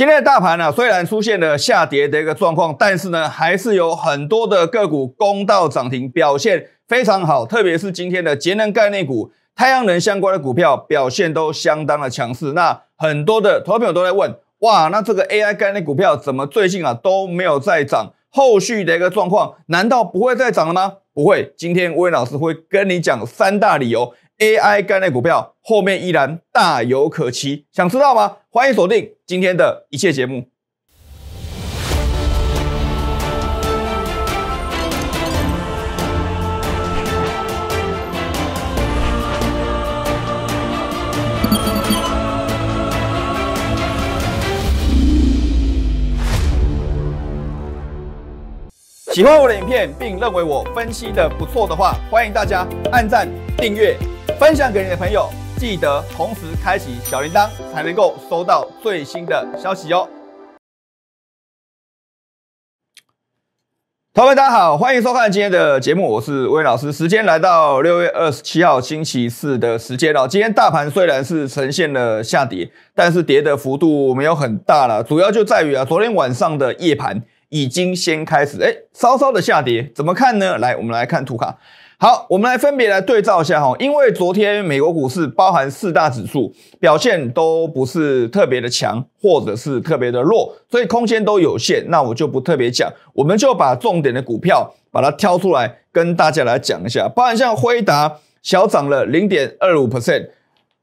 今天的大盘呢，虽然出现了下跌的一个状况，但是呢，还是有很多的个股攻到涨停，表现非常好。特别是今天的节能概念股、太阳能相关的股票表现都相当的强势。那很多的投屏友都在问：哇，那这个 AI 概念股票怎么最近啊都没有再涨？后续的一个状况，难道不会再涨了吗？不会，今天魏老师会跟你讲三大理由，AI 概念股票后面依然大有可期。想知道吗？欢迎锁定今天的一切节目。喜欢我的影片，并认为我分析的不错的话，欢迎大家按赞、订阅、分享给你的朋友。记得同时开启小铃铛，才能够收到最新的消息哦。朋友们，大家好，欢迎收看今天的节目，我是魏老师。时间来到六月二十七号星期四的时间了。今天大盘虽然是呈现了下跌，但是跌的幅度没有很大了，主要就在于啊，昨天晚上的夜盘。已经先开始，哎，稍稍的下跌，怎么看呢？来，我们来看图卡。好，我们来分别来对照一下哈。因为昨天美国股市包含四大指数表现都不是特别的强，或者是特别的弱，所以空间都有限。那我就不特别讲，我们就把重点的股票把它挑出来跟大家来讲一下。包含像辉达小涨了零点二五 percent，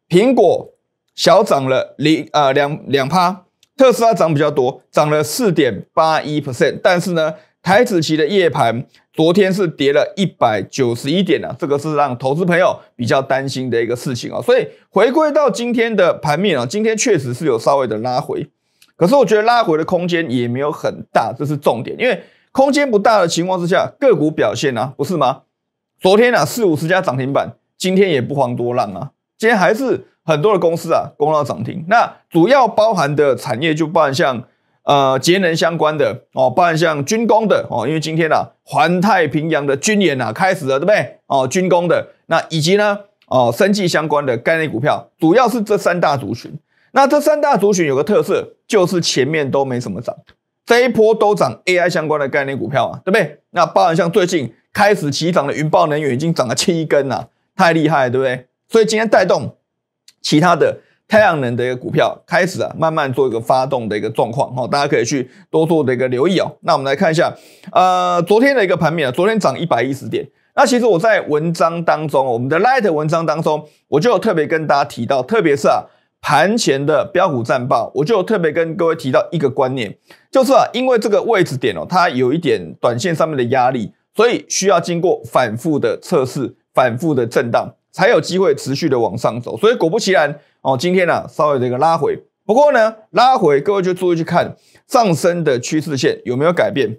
苹果小涨了零呃两两趴。特斯拉涨比较多，涨了四点八一 percent，但是呢，台子期的夜盘昨天是跌了一百九十一点啊，这个是让投资朋友比较担心的一个事情啊。所以回归到今天的盘面啊，今天确实是有稍微的拉回，可是我觉得拉回的空间也没有很大，这是重点，因为空间不大的情况之下，个股表现呢，不是吗？昨天啊，四五十家涨停板，今天也不遑多让啊，今天还是。很多的公司啊，攻到涨停。那主要包含的产业就包含像呃节能相关的哦，包含像军工的哦，因为今天啊，环太平洋的军演呐开始了，对不对？哦，军工的那以及呢哦，生技相关的概念股票，主要是这三大族群。那这三大族群有个特色，就是前面都没什么涨，这一波都涨 AI 相关的概念股票啊，对不对？那包含像最近开始起涨的云豹能源，已经涨了七根了，太厉害，对不对？所以今天带动。其他的太阳能的一个股票开始啊，慢慢做一个发动的一个状况，好，大家可以去多做的一个留意哦。那我们来看一下，呃，昨天的一个盘面啊，昨天涨一百一十点。那其实我在文章当中，我们的 Light 文章当中，我就特别跟大家提到，特别是啊，盘前的标股战报，我就特别跟各位提到一个观念，就是啊，因为这个位置点哦，它有一点短线上面的压力，所以需要经过反复的测试，反复的震荡。才有机会持续的往上走，所以果不其然哦，今天呢稍微这个拉回，不过呢拉回，各位就注意去看上升的趋势线有没有改变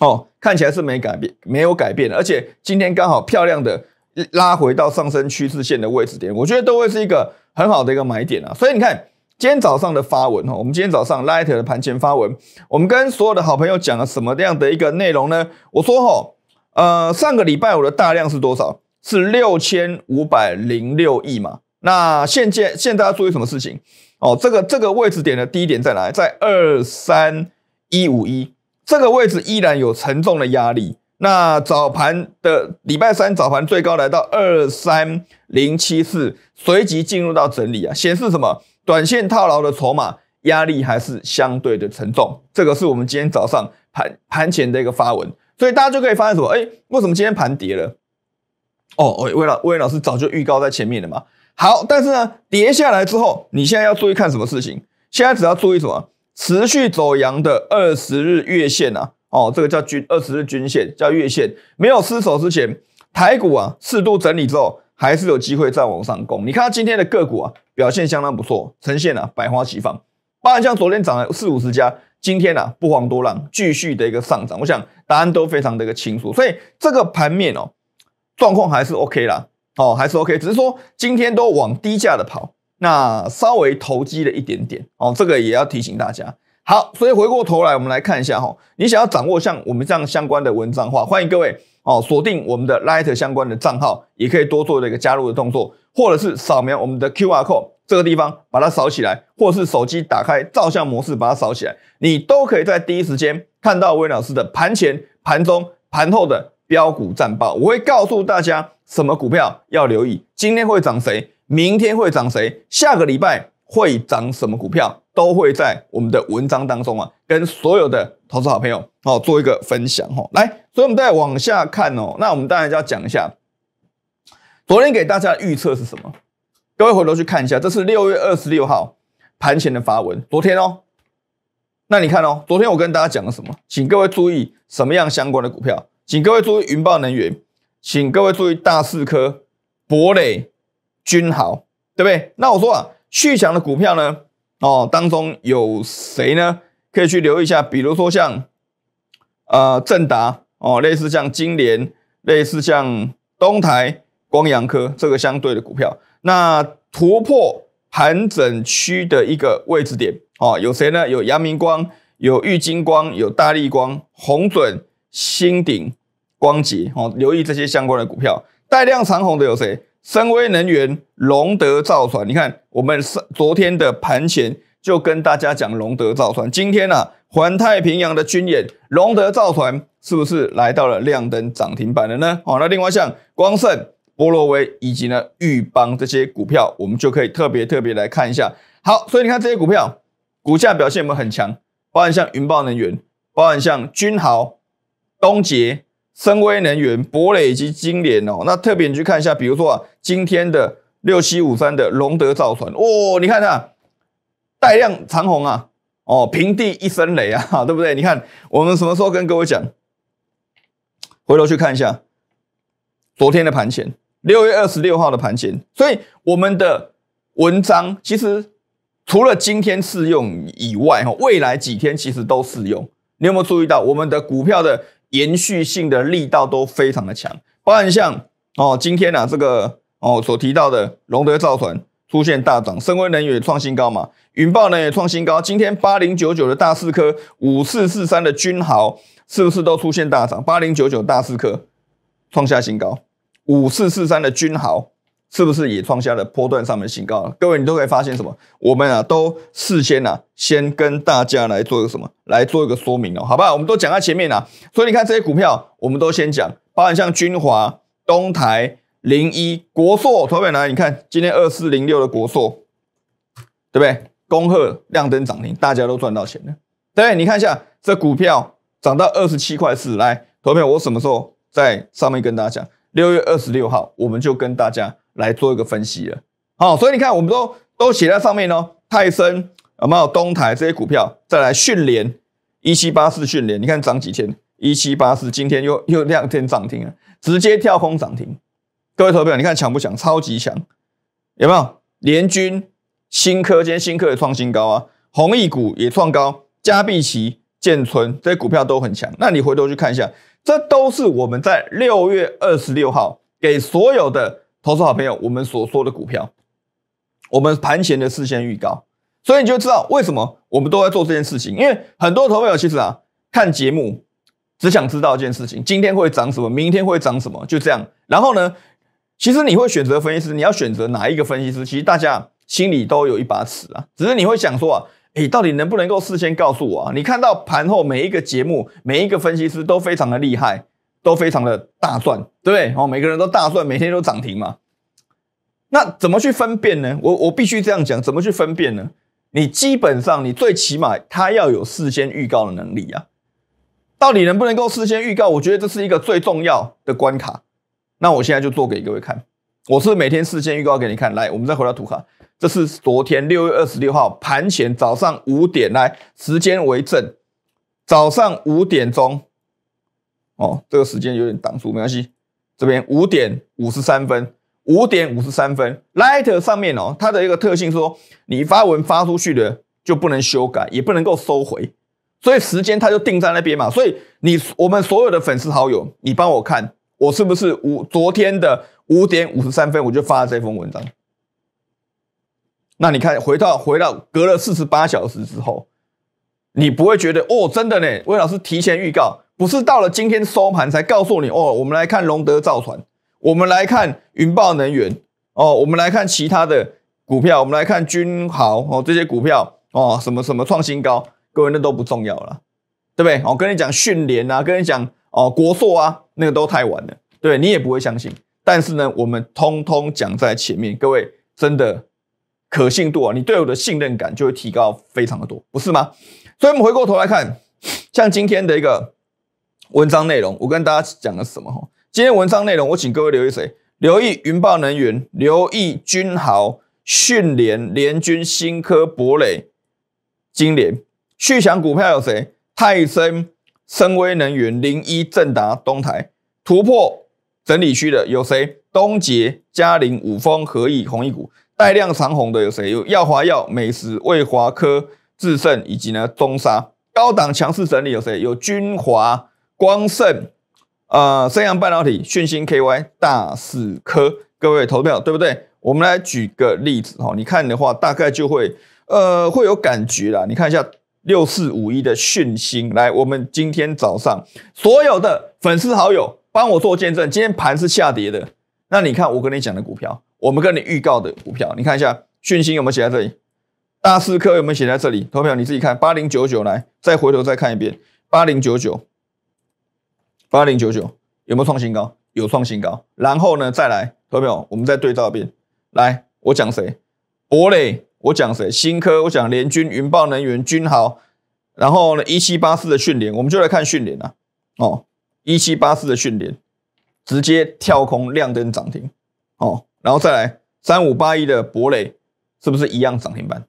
哦，看起来是没改变，没有改变，而且今天刚好漂亮的拉回到上升趋势线的位置点，我觉得都会是一个很好的一个买点啊。所以你看今天早上的发文哦，我们今天早上 Light 的盘前发文，我们跟所有的好朋友讲了什么样的一个内容呢？我说哦，呃，上个礼拜我的大量是多少？是六千五百零六亿嘛？那现在现在要注意什么事情哦？这个这个位置点的低点在哪？在二三一五一这个位置依然有沉重的压力。那早盘的礼拜三早盘最高来到二三零七四，随即进入到整理啊，显示什么？短线套牢的筹码压力还是相对的沉重。这个是我们今天早上盘盘前的一个发文，所以大家就可以发现什么？哎，为什么今天盘跌了？哦，魏老魏老师早就预告在前面了嘛。好，但是呢，跌下来之后，你现在要注意看什么事情？现在只要注意什么？持续走阳的二十日月线啊，哦，这个叫均二十日均线，叫月线，没有失守之前，台股啊适度整理之后，还是有机会再往上攻。你看今天的个股啊，表现相当不错，呈现了百花齐放。然，像昨天涨了四五十家，今天呢不慌多浪，继续的一个上涨。我想答案都非常的一个清楚，所以这个盘面哦。状况还是 OK 啦，哦，还是 OK，只是说今天都往低价的跑，那稍微投机了一点点，哦，这个也要提醒大家。好，所以回过头来，我们来看一下哈，你想要掌握像我们这样相关的文章的话，欢迎各位哦，锁定我们的 Light 相关的账号，也可以多做了一个加入的动作，或者是扫描我们的 QR code 这个地方，把它扫起来，或是手机打开照相模式把它扫起来，你都可以在第一时间看到温老师的盘前、盘中、盘后的。标股战报，我会告诉大家什么股票要留意，今天会涨谁，明天会涨谁，下个礼拜会涨什么股票，都会在我们的文章当中啊，跟所有的投资好朋友哦做一个分享哦。来，所以我们再往下看哦，那我们当然要讲一下，昨天给大家预测是什么？各位回头去看一下，这是六月二十六号盘前的发文，昨天哦，那你看哦，昨天我跟大家讲了什么？请各位注意什么样相关的股票。请各位注意云豹能源，请各位注意大四科、博磊、君豪，对不对？那我说啊，蓄强的股票呢？哦，当中有谁呢？可以去留意一下，比如说像呃正达哦，类似像金联，类似像东台、光阳科这个相对的股票。那突破盘整区的一个位置点哦，有谁呢？有阳明光，有玉金光，有大力光、红准。新鼎光捷哦，留意这些相关的股票。带量长红的有谁？深威能源、隆德造船。你看，我们是昨天的盘前就跟大家讲隆德造船，今天呢，环太平洋的军演，隆德造船是不是来到了亮灯涨停板了呢？哦，那另外像光盛、波罗威以及呢豫邦这些股票，我们就可以特别特别来看一下。好，所以你看这些股票股价表现有没有很强？包含像云豹能源，包含像君豪。东杰、深威能源、博磊以及金联哦，那特别你去看一下，比如说啊，今天的六七五三的荣德造船，哇，你看那带量长虹啊，哦，平地一声雷啊，对不对？你看我们什么时候跟各位讲？回头去看一下昨天的盘前，六月二十六号的盘前，所以我们的文章其实除了今天适用以外，哈，未来几天其实都适用。你有没有注意到我们的股票的？延续性的力道都非常的强，包含像哦，今天呢这个哦所提到的隆德造船出现大涨，深威能源创新高嘛，云豹能源创新高，今天八零九九的大四科，五四四三的君豪是不是都出现大涨？八零九九大四科创下新高，五四四三的君豪。是不是也创下了波段上面的新高了？各位，你都可以发现什么？我们啊都事先啊先跟大家来做一个什么，来做一个说明哦，好吧？我们都讲在前面啊，所以你看这些股票，我们都先讲，包含像君华、东台、零一、国硕。投票来，你看今天二四零六的国硕，对不对？恭贺亮灯涨停，大家都赚到钱了。对，你看一下这股票涨到二十七块四，来投票。我什么时候在上面跟大家讲？六月二十六号，我们就跟大家。来做一个分析了，好，所以你看，我们都都写在上面呢。泰森有没有东台这些股票？再来训练一七八四，训练，你看涨几天？一七八四今天又又两天涨停了，直接跳空涨停。各位投票，你看强不强？超级强，有没有联军新科？今天新科也创新高啊，红毅股也创高，加必奇、建存这些股票都很强。那你回头去看一下，这都是我们在六月二十六号给所有的。投资好朋友，我们所说的股票，我们盘前的事先预告，所以你就知道为什么我们都在做这件事情。因为很多投朋友其实啊，看节目只想知道一件事情：今天会涨什么，明天会涨什么，就这样。然后呢，其实你会选择分析师，你要选择哪一个分析师？其实大家心里都有一把尺啊，只是你会想说啊，哎，到底能不能够事先告诉我啊？你看到盘后每一个节目，每一个分析师都非常的厉害。都非常的大赚，对不对？然后每个人都大赚，每天都涨停嘛。那怎么去分辨呢？我我必须这样讲，怎么去分辨呢？你基本上，你最起码他要有事先预告的能力呀。到底能不能够事先预告？我觉得这是一个最重要的关卡。那我现在就做给各位看，我是每天事先预告给你看。来，我们再回到图卡，这是昨天六月二十六号盘前早上五点来，时间为证，早上五点钟。哦，这个时间有点挡住，没关系。这边五点五十三分，五点五十三分。Light 上面哦，它的一个特性说，你发文发出去的就不能修改，也不能够收回，所以时间它就定在那边嘛。所以你我们所有的粉丝好友，你帮我看，我是不是五昨天的五点五十三分我就发了这封文章？那你看，回到回到隔了四十八小时之后，你不会觉得哦，真的呢？魏老师提前预告。不是到了今天收盘才告诉你哦。我们来看隆德造船，我们来看云豹能源哦，我们来看其他的股票，我们来看君豪哦这些股票哦，什么什么创新高，各位那都不重要了，对不对？我跟你讲迅联啊，跟你讲哦国硕啊，那个都太晚了，对你也不会相信。但是呢，我们通通讲在前面，各位真的可信度啊，你对我的信任感就会提高非常的多，不是吗？所以，我们回过头来看，像今天的一个。文章内容，我跟大家讲的什么？今天文章内容，我请各位留意谁？留意云豹能源、留意君豪、迅联联军、新科博磊、金联旭祥股票有谁？泰森、森威能源、零一正达、东台突破整理区的有谁？东杰、嘉麟、五峰、合益、弘毅股带量长红的有谁？有耀华、耀美、食、卫华科、智胜以及呢中沙高档强势整理有谁？有君华。光盛、呃，升阳半导体、讯芯 KY、大四科，各位投票对不对？我们来举个例子哦，你看的话，大概就会，呃，会有感觉啦。你看一下六四五一的讯芯，来，我们今天早上所有的粉丝好友帮我做见证，今天盘是下跌的。那你看我跟你讲的股票，我们跟你预告的股票，你看一下讯芯有没有写在这里？大四科有没有写在这里？投票你自己看，八零九九来，再回头再看一遍，八零九九。八零九九有没有创新高？有创新高。然后呢，再来，有没有？我们再对照一遍。来，我讲谁？博磊，我讲谁？新科，我讲联军、云豹能源、君豪。然后呢，一七八四的训练，我们就来看训练了。哦，一七八四的训练直接跳空亮灯涨停。哦，然后再来，三五八一的博磊，是不是一样涨停板？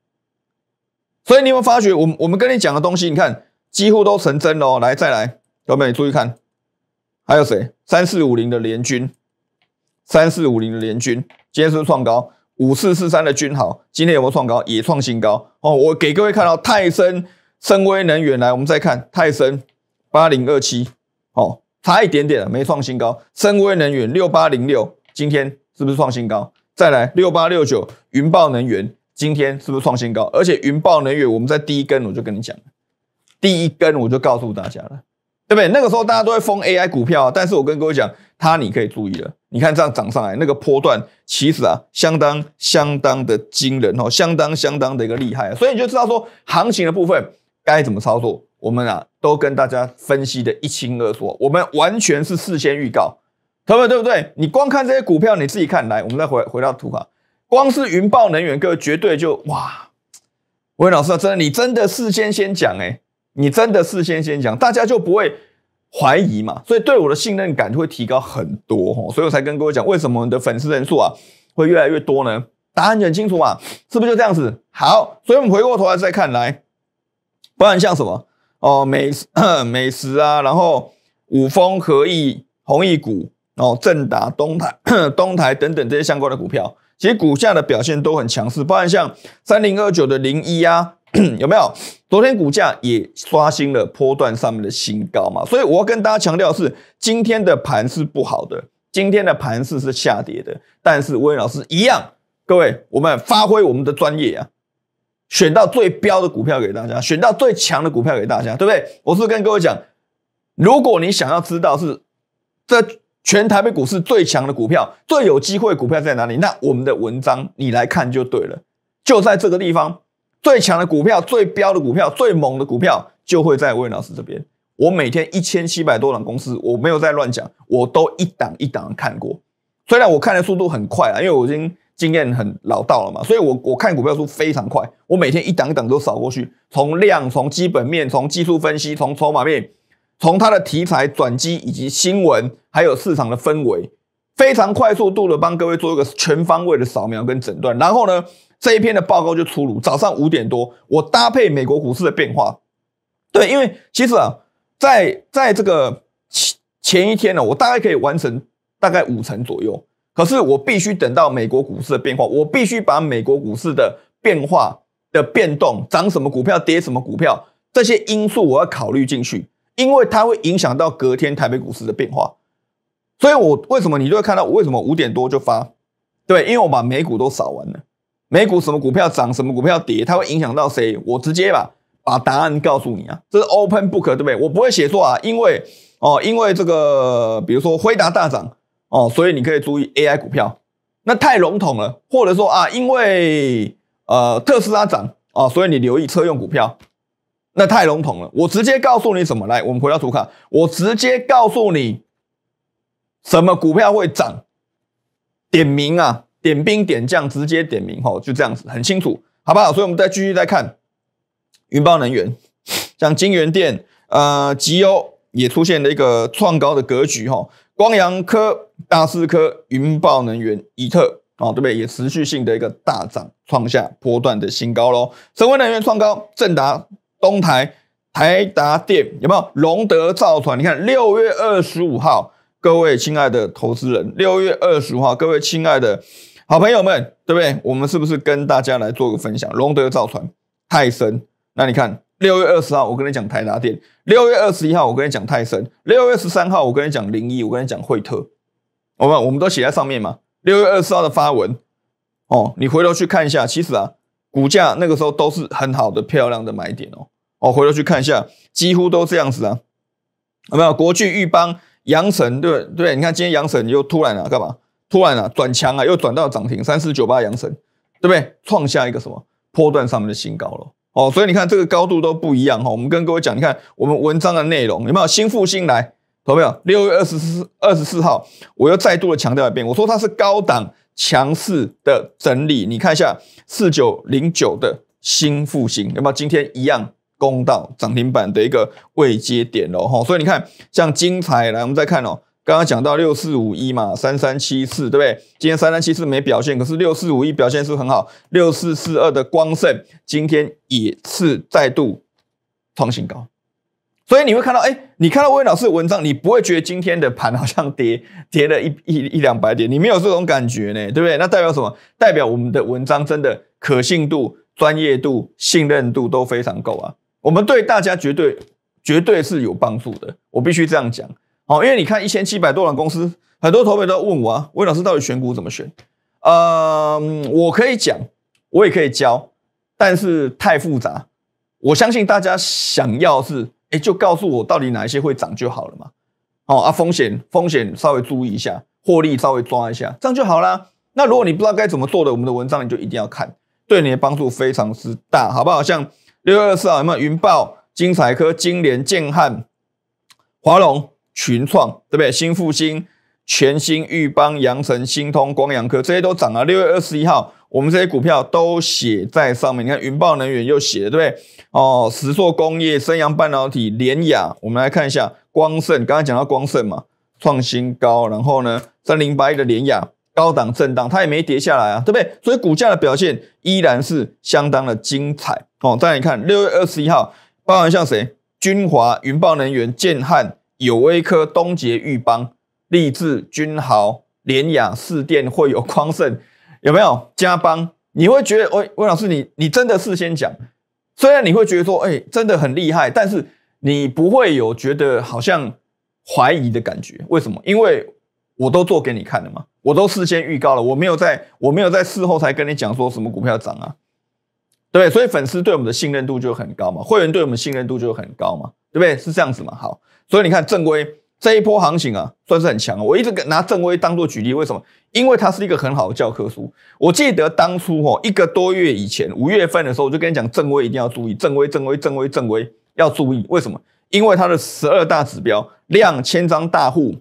所以你有没有发觉我我们跟你讲的东西，你看几乎都成真了。来，再来，有没有？你注意看。还有谁？三四五零的联军，三四五零的联军今天是不是创高。五四四三的军豪今天有没有创高？也创新高哦。我给各位看到泰森深威能源来，我们再看泰森八零二七，哦，差一点点了，没创新高。深威能源六八零六，今天是不是创新高？再来六八六九云豹能源，今天是不是创新高？而且云豹能源我们在第一根我就跟你讲了，第一根我就告诉大家了。对不对？那个时候大家都会封 AI 股票，但是我跟各位讲，它你可以注意了。你看这样涨上来那个波段，其实啊，相当相当的惊人哦，相当相当的一个厉害。所以你就知道说，行情的部分该怎么操作，我们啊都跟大家分析的一清二楚。我们完全是事先预告，各位对不对？你光看这些股票，你自己看来，我们再回回到图哈，光是云豹能源，各位绝对就哇，魏老师啊，真的你真的事先先讲哎。你真的事先先讲，大家就不会怀疑嘛，所以对我的信任感会提高很多所以我才跟各位讲，为什么你的粉丝人数啊会越来越多呢？答案很清楚嘛，是不是就这样子？好，所以我们回过头来再看，来，包然像什么哦，美 美食啊，然后五峰合意、弘毅股，然后正达东台、东台等等这些相关的股票，其实股价的表现都很强势，包含像三零二九的零一啊。有没有？昨天股价也刷新了波段上面的新高嘛？所以我要跟大家强调是，今天的盘是不好的，今天的盘势是下跌的。但是威老师一样，各位，我们发挥我们的专业啊，选到最标的股票给大家，选到最强的股票给大家，对不对？我是跟各位讲，如果你想要知道是，这全台北股市最强的股票、最有机会股票在哪里，那我们的文章你来看就对了，就在这个地方。最强的股票、最标的股票、最猛的股票，就会在魏老师这边。我每天一千七百多档公司，我没有在乱讲，我都一档一档看过。虽然我看的速度很快啊，因为我已经经验很老道了嘛，所以我我看股票速非常快，我每天一档一档都扫过去，从量、从基本面、从技术分析、从筹码面、从它的题材转机以及新闻，还有市场的氛围，非常快速度的帮各位做一个全方位的扫描跟诊断。然后呢？这一篇的报告就出炉。早上五点多，我搭配美国股市的变化，对，因为其实啊，在在这个前前一天呢，我大概可以完成大概五成左右。可是我必须等到美国股市的变化，我必须把美国股市的变化的变动，涨什么股票，跌什么股票，这些因素我要考虑进去，因为它会影响到隔天台北股市的变化。所以，我为什么你就会看到为什么五点多就发？对，因为我把美股都扫完了。美股什么股票涨，什么股票跌，它会影响到谁？我直接吧把答案告诉你啊，这是 open book 对不对？我不会写错啊，因为哦，因为这个比如说辉达大涨哦，所以你可以注意 AI 股票，那太笼统了。或者说啊，因为呃特斯拉涨哦，所以你留意车用股票，那太笼统了。我直接告诉你什么来，我们回到图卡，我直接告诉你什么股票会涨，点名啊。点兵点将，直接点名哈，就这样子，很清楚，好不好？所以，我们再继续再看云豹能源，像金源电、呃吉优也出现了一个创高的格局哈。光阳科、大势科、云豹能源、伊特哦，对不对？也持续性的一个大涨，创下波段的新高喽。神威能源创高，正达、东台、台达电有没有？龙德造船，你看六月二十五号，各位亲爱的投资人，六月二十五号，各位亲爱的。好朋友们，对不对？我们是不是跟大家来做个分享？龙德造船、泰森，那你看，六月二十号我跟你讲台达电，六月二十一号我跟你讲泰森，六月十三号我跟你讲零一，我跟你讲惠特，我们我们都写在上面嘛。六月二十号的发文哦，你回头去看一下，其实啊，股价那个时候都是很好的、漂亮的买点哦。哦，回头去看一下，几乎都这样子啊。有没有国巨、裕邦、阳晨？对不对？你看今天阳晨又突然啊，干嘛？突然啊，转强啊，又转到涨停，三四九八阳神，对不对？创下一个什么波段上面的新高了。哦，所以你看这个高度都不一样哈。我们跟各位讲，你看我们文章的内容有没有新复兴来？有没有？六月二十四二十四号，我又再度的强调一遍，我说它是高档强势的整理。你看一下四九零九的新复兴有没有？今天一样攻到涨停板的一个位接点哦、哈。所以你看，像精彩来，我们再看哦。刚刚讲到六四五一嘛，三三七四对不对？今天三三七四没表现，可是六四五一表现是很好。六四四二的光盛今天也是再度创新高，所以你会看到，哎，你看到魏老师文章，你不会觉得今天的盘好像跌 跌了一一一两百点，你没有这种感觉呢，对不对？那代表什么？代表我们的文章真的可信度、专业度、信任度都非常够啊！我们对大家绝对绝对是有帮助的，我必须这样讲。好，因为你看一千七百多间公司，很多投币都问我啊，魏老师到底选股怎么选？嗯，我可以讲，我也可以教，但是太复杂。我相信大家想要是，哎，就告诉我到底哪一些会涨就好了嘛。哦啊，风险风险稍微注意一下，获利稍微抓一下，这样就好啦。那如果你不知道该怎么做的，我们的文章你就一定要看，对你的帮助非常之大，好不好？像六二四啊，有没有云豹、金彩科、金联、建汉、华龙。群创对不对？新复兴、全兴、裕邦、阳城、新通、光阳科这些都涨了。六月二十一号，我们这些股票都写在上面。你看云豹能源又写了，对不对？哦，石硕工业、升阳半导体、联雅。我们来看一下光盛，刚才讲到光盛嘛，创新高。然后呢，三零八一的联雅高档震荡，它也没跌下来啊，对不对？所以股价的表现依然是相当的精彩哦。再来看六月二十一号，包含像谁？军华、云豹能源、建汉。有威科、东杰、玉邦、立志、君豪、联雅、四电会有匡盛，有没有加邦？你会觉得，哎，魏老师，你你真的事先讲，虽然你会觉得说，哎，真的很厉害，但是你不会有觉得好像怀疑的感觉，为什么？因为我都做给你看了嘛，我都事先预告了，我没有在我没有在事后才跟你讲说什么股票涨啊，对？所以粉丝对我们的信任度就很高嘛，会员对我们信任度就很高嘛。对不对？是这样子嘛？好，所以你看正规这一波行情啊，算是很强。我一直拿正规当做举例，为什么？因为它是一个很好的教科书。我记得当初哈一个多月以前，五月份的时候，我就跟你讲正规一定要注意，正规正规正规正规要注意。为什么？因为它的十二大指标量、千张大户、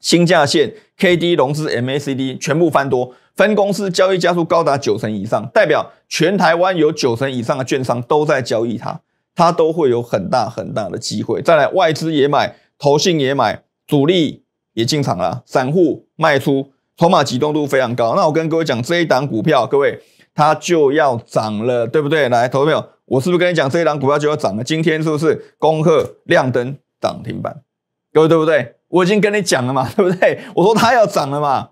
新价线、K D、融资、M A C D 全部翻多，分公司交易加速高达九成以上，代表全台湾有九成以上的券商都在交易它。它都会有很大很大的机会，再来外资也买，投信也买，主力也进场了，散户卖出，筹码集中度非常高。那我跟各位讲，这一档股票，各位它就要涨了，对不对？来投票，我是不是跟你讲，这一档股票就要涨了？今天是不是恭贺亮灯涨停板？各位对不对？我已经跟你讲了嘛，对不对？我说它要涨了嘛，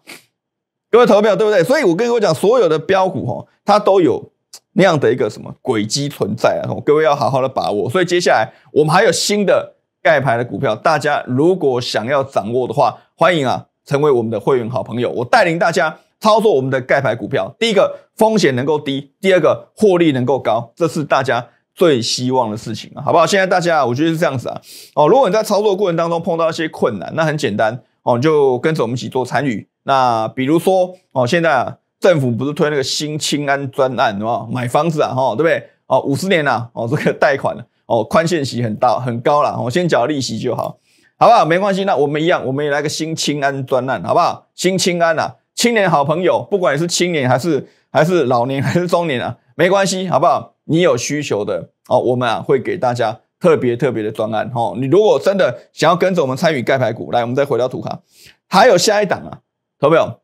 各位投票对不对？所以我跟各位讲，所有的标股哦，它都有。那样的一个什么轨迹存在啊？各位要好好的把握。所以接下来我们还有新的盖牌的股票，大家如果想要掌握的话，欢迎啊成为我们的会员好朋友。我带领大家操作我们的盖牌股票，第一个风险能够低，第二个获利能够高，这是大家最希望的事情啊，好不好？现在大家我觉得是这样子啊。哦，如果你在操作过程当中碰到一些困难，那很简单哦，就跟着我们一起做参与。那比如说哦，现在啊。政府不是推那个新清安专案哦，买房子啊哈，对不对？哦，五十年呐，哦这个贷款哦，宽限期很大很高了。我先缴利息就好，好不好？没关系，那我们一样，我们也来个新清安专案，好不好？新清安啊，青年好朋友，不管你是青年还是还是老年还是中年啊，没关系，好不好？你有需求的哦，我们啊会给大家特别特别的专案哦。你如果真的想要跟着我们参与盖牌股，来，我们再回到图哈，还有下一档啊，投票，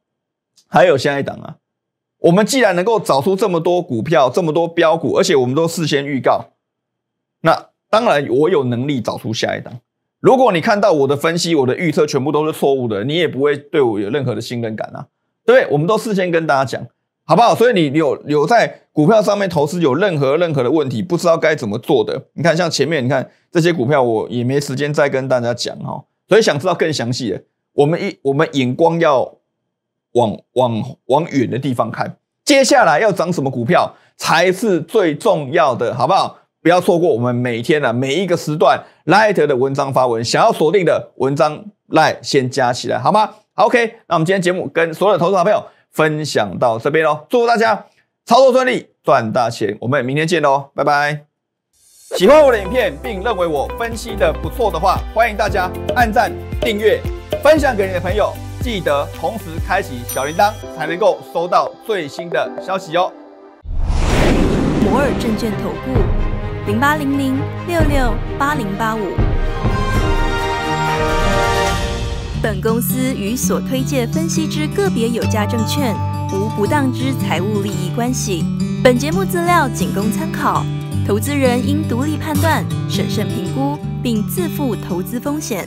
还有下一档啊。我们既然能够找出这么多股票，这么多标股，而且我们都事先预告，那当然我有能力找出下一档。如果你看到我的分析、我的预测全部都是错误的，你也不会对我有任何的信任感啊，对不对？我们都事先跟大家讲，好不好？所以你有有在股票上面投资有任何任何的问题，不知道该怎么做的，你看像前面，你看这些股票，我也没时间再跟大家讲哈。所以想知道更详细的，我们一我们眼光要。往往往远的地方看，接下来要涨什么股票才是最重要的，好不好？不要错过我们每天的每一个时段赖 t 的文章发文，想要锁定的文章赖先加起来好吗？OK，那我们今天节目跟所有的投资好朋友分享到这边喽，祝福大家操作顺利，赚大钱，我们明天见喽，拜拜！喜欢我的影片并认为我分析的不错的话，欢迎大家按赞、订阅、分享给你的朋友。记得同时开启小铃铛，才能够收到最新的消息哦。摩尔证券投顾零八零零六六八零八五。本公司与所推介分析之个别有价证券无不当之财务利益关系。本节目资料仅供参考，投资人应独立判断、审慎评估，并自负投资风险。